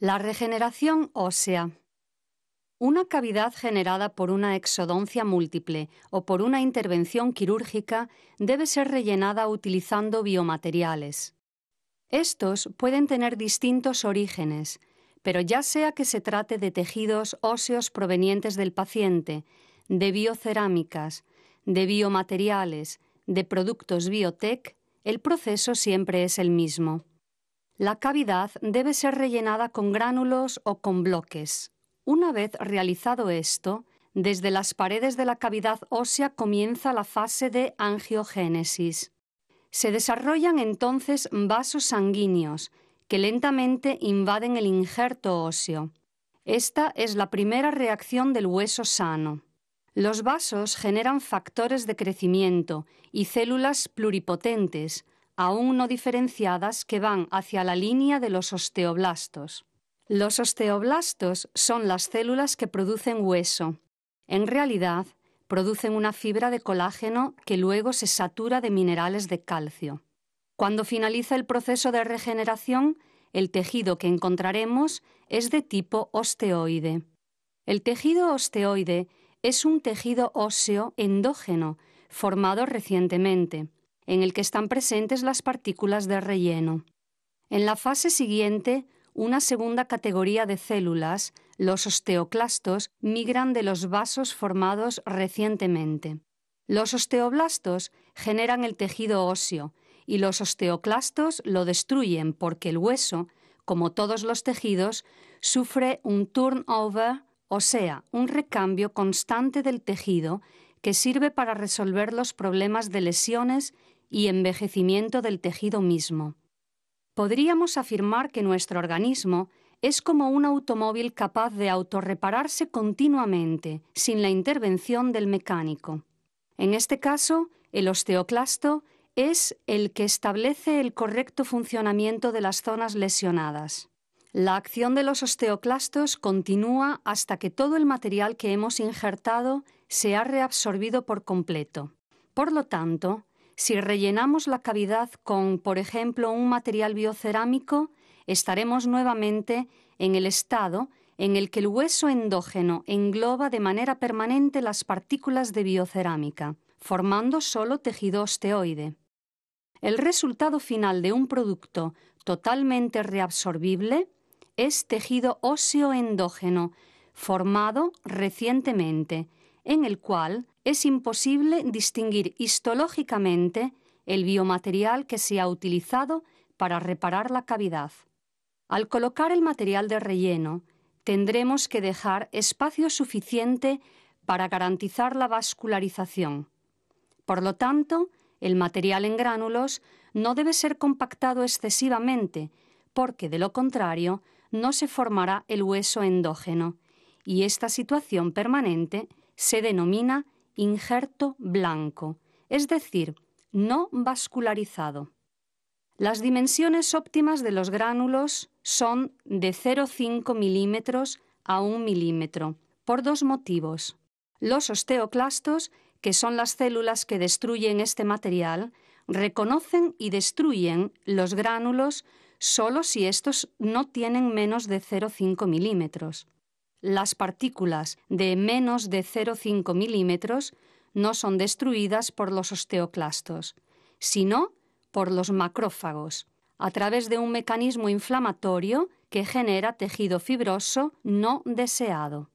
La regeneración ósea. Una cavidad generada por una exodoncia múltiple o por una intervención quirúrgica debe ser rellenada utilizando biomateriales. Estos pueden tener distintos orígenes, pero ya sea que se trate de tejidos óseos provenientes del paciente, de biocerámicas, de biomateriales, de productos biotech, el proceso siempre es el mismo. La cavidad debe ser rellenada con gránulos o con bloques. Una vez realizado esto, desde las paredes de la cavidad ósea comienza la fase de angiogénesis. Se desarrollan entonces vasos sanguíneos que lentamente invaden el injerto óseo. Esta es la primera reacción del hueso sano. Los vasos generan factores de crecimiento y células pluripotentes, aún no diferenciadas que van hacia la línea de los osteoblastos. Los osteoblastos son las células que producen hueso. En realidad, producen una fibra de colágeno que luego se satura de minerales de calcio. Cuando finaliza el proceso de regeneración, el tejido que encontraremos es de tipo osteoide. El tejido osteoide es un tejido óseo endógeno formado recientemente en el que están presentes las partículas de relleno. En la fase siguiente, una segunda categoría de células, los osteoclastos, migran de los vasos formados recientemente. Los osteoblastos generan el tejido óseo y los osteoclastos lo destruyen porque el hueso, como todos los tejidos, sufre un turnover, o sea, un recambio constante del tejido que sirve para resolver los problemas de lesiones y envejecimiento del tejido mismo. Podríamos afirmar que nuestro organismo es como un automóvil capaz de autorrepararse continuamente, sin la intervención del mecánico. En este caso, el osteoclasto es el que establece el correcto funcionamiento de las zonas lesionadas. La acción de los osteoclastos continúa hasta que todo el material que hemos injertado se ha reabsorbido por completo. Por lo tanto, si rellenamos la cavidad con, por ejemplo, un material biocerámico, estaremos nuevamente en el estado en el que el hueso endógeno engloba de manera permanente las partículas de biocerámica, formando solo tejido osteoide. El resultado final de un producto totalmente reabsorbible es tejido óseo endógeno, formado recientemente, en el cual es imposible distinguir histológicamente el biomaterial que se ha utilizado para reparar la cavidad. Al colocar el material de relleno, tendremos que dejar espacio suficiente para garantizar la vascularización. Por lo tanto, el material en gránulos no debe ser compactado excesivamente, porque de lo contrario no se formará el hueso endógeno, y esta situación permanente se denomina injerto blanco, es decir, no vascularizado. Las dimensiones óptimas de los gránulos son de 0,5 milímetros a 1 milímetro, por dos motivos. Los osteoclastos, que son las células que destruyen este material, reconocen y destruyen los gránulos solo si estos no tienen menos de 0,5 milímetros las partículas de menos de 0,5 milímetros no son destruidas por los osteoclastos, sino por los macrófagos, a través de un mecanismo inflamatorio que genera tejido fibroso no deseado.